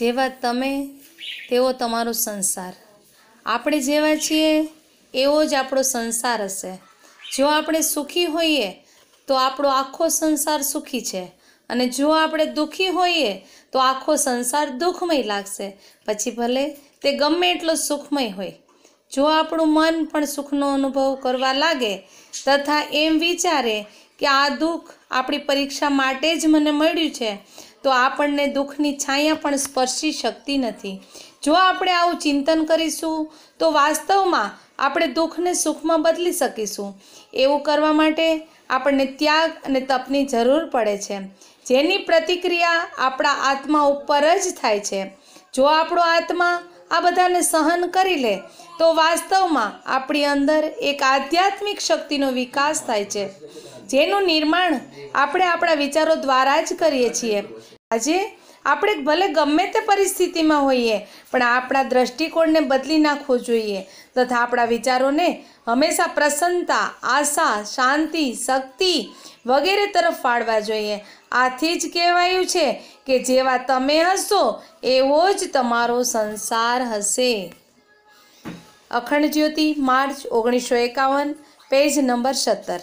જેવા તમે તેવો તમારો સંસાર આપણે જેવા છીએ એવો જ આપણો સંસાર હશે જો આપણે સુખી હોઈએ તો આપણો આખો સંસાર સુખી છે અને જો આપણે દુઃખી હોઈએ તો આખો સંસાર દુઃખમય લાગશે પછી ભલે તે ગમે એટલો સુખમય હોય જો આપણું મન પણ સુખનો અનુભવ કરવા લાગે તથા એમ વિચારે કે આ દુઃખ આપણી પરીક્ષા માટે જ મને મળ્યું છે તો આપણને દુઃખની છાયા પણ સ્પર્શી શકતી નથી જો આપણે આવું ચિંતન કરીશું તો વાસ્તવમાં આપણે દુઃખને સુખમાં બદલી શકીશું એવું કરવા માટે આપણને ત્યાગ અને તપની જરૂર પડે છે જેની પ્રતિક્રિયા આપણા આત્મા ઉપર જ થાય છે જો આપણો આત્મા આ બધાને સહન કરી લે તો વાસ્તવમાં આપણી અંદર એક આધ્યાત્મિક શક્તિનો વિકાસ થાય છે જેનું નિર્માણ આપણે આપણા વિચારો દ્વારા જ કરીએ છીએ આજે આપણે ભલે ગમે તે પરિસ્થિતિમાં હોઈએ પણ આપણા દ્રષ્ટિકોણને બદલી નાખવો જોઈએ તથા આપણા વિચારોને હંમેશા પ્રસન્નતા આશા શાંતિ શક્તિ વગેરે તરફ ફાળવા જોઈએ આથી જ કહેવાયું છે કે જેવા તમે હશો એવો જ તમારો સંસાર હશે અખંડ જ્યોતિ માર્ચ ઓગણીસો એકાવન પેજ નંબર સત્તર